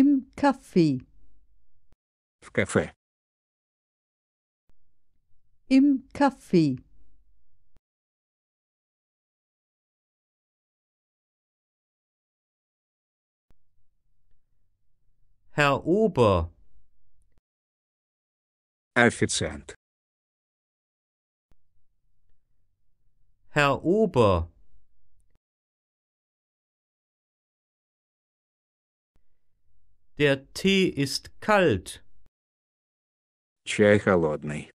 im Café. W café. Im Café. Herr Ober. Effizient. Herr Ober. Der Tee ist kalt. Чай холодный.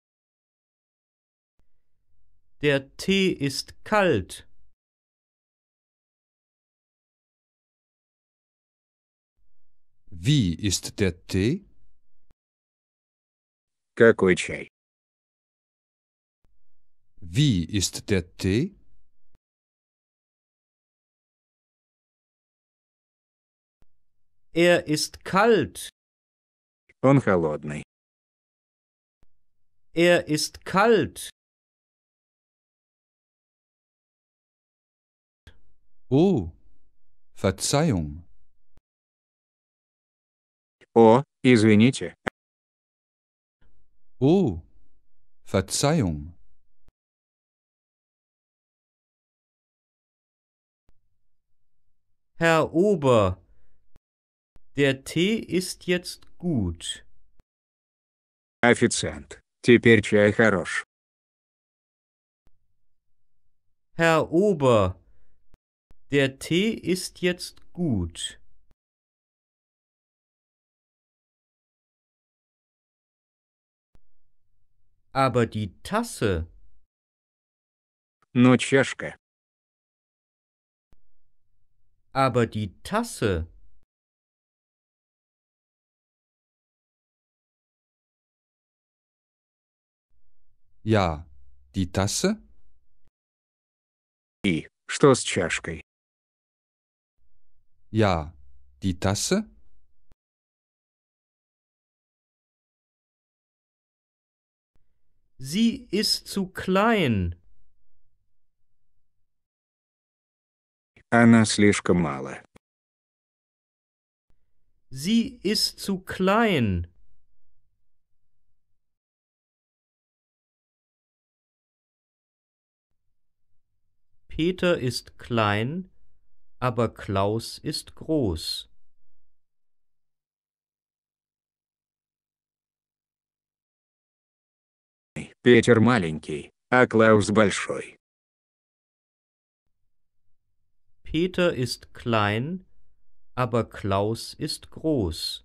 Der Tee ist kalt. Wie ist der Tee? Какой чай? Wie ist der Tee? Er ist kalt. Он холодный. Er ist kalt. Oh, Verzeihung. О, извините. Oh, Verzeihung. Herr Ober, der Tee ist jetzt gut. Официант. Теперь чай хорош. Herr Ober, der Tee ist jetzt gut. Aber die Tasse. Но чашка. Aber die Tasse. Ja. Die Tasse? И что с чашкой? Ja. Die Tasse? Sie ist zu klein. Она слишком мала. Sie ist zu klein. Peter ist klein, aber Klaus ist groß. Peter маленький, а Klaus большой. Peter ist klein, aber Klaus ist groß.